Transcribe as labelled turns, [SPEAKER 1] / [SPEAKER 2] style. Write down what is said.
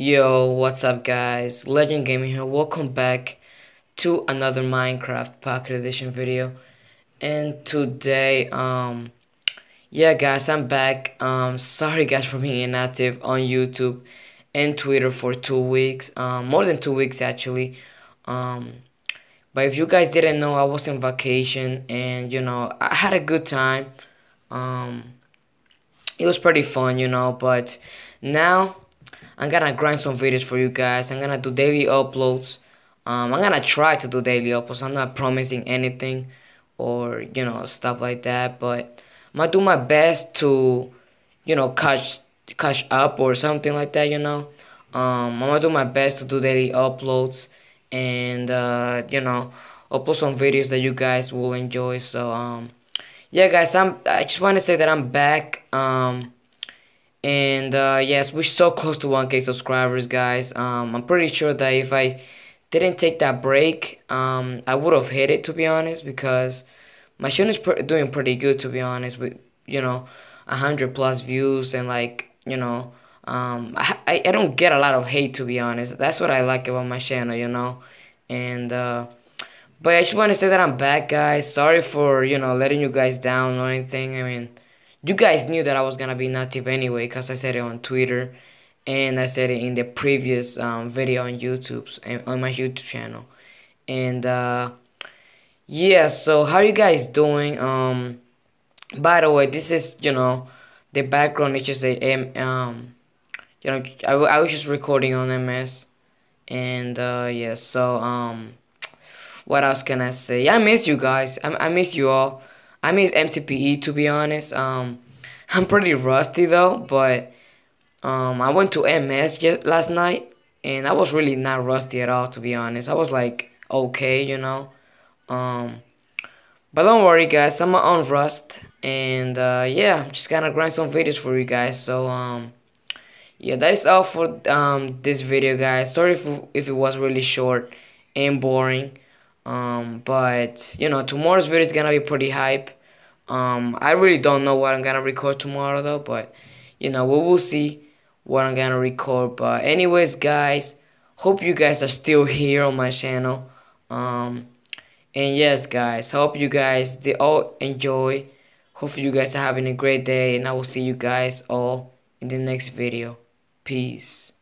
[SPEAKER 1] Yo, what's up guys? Legend Gaming here. Welcome back to another Minecraft Pocket Edition video. And today, um yeah guys, I'm back. Um sorry guys for being inactive on YouTube and Twitter for 2 weeks. Um more than 2 weeks actually. Um but if you guys didn't know, I was on vacation and you know, I had a good time. Um it was pretty fun, you know, but now I'm gonna grind some videos for you guys. I'm gonna do daily uploads. Um, I'm gonna try to do daily uploads. I'm not promising anything or you know stuff like that, but I'm gonna do my best to you know catch catch up or something like that. You know, um, I'm gonna do my best to do daily uploads and uh, you know upload some videos that you guys will enjoy. So um, yeah, guys, I'm I just want to say that I'm back. Um, and uh, yes, we're so close to 1k subscribers, guys. Um, I'm pretty sure that if I didn't take that break, um, I would have hit it to be honest because my channel is doing pretty good to be honest with you know a 100 plus views and like you know um, I, I don't get a lot of hate to be honest that's what I like about my channel you know and uh, but I just want to say that I'm back guys sorry for you know letting you guys down or anything I mean you guys knew that I was gonna be native anyway because I said it on Twitter and I said it in the previous um, video on YouTube on my YouTube channel and uh, yeah so how you guys doing um by the way this is you know the background It's just a um you know I, I was just recording on MS and uh, yeah so um what else can I say I miss you guys I, I miss you all I miss MCPE to be honest. Um, I'm pretty rusty though, but um, I went to MS just last night and I was really not rusty at all to be honest. I was like okay, you know. Um, but don't worry guys, I'm on rust and uh, yeah, I'm just gonna grind some videos for you guys. So um, yeah, that is all for um, this video guys. Sorry if, if it was really short and boring. Um, but you know, tomorrow's video is gonna be pretty hype. Um, I really don't know what I'm gonna record tomorrow though, but you know, we will see what I'm gonna record. But anyways, guys, hope you guys are still here on my channel. Um, and yes, guys, hope you guys they all enjoy. Hopefully you guys are having a great day, and I will see you guys all in the next video. Peace.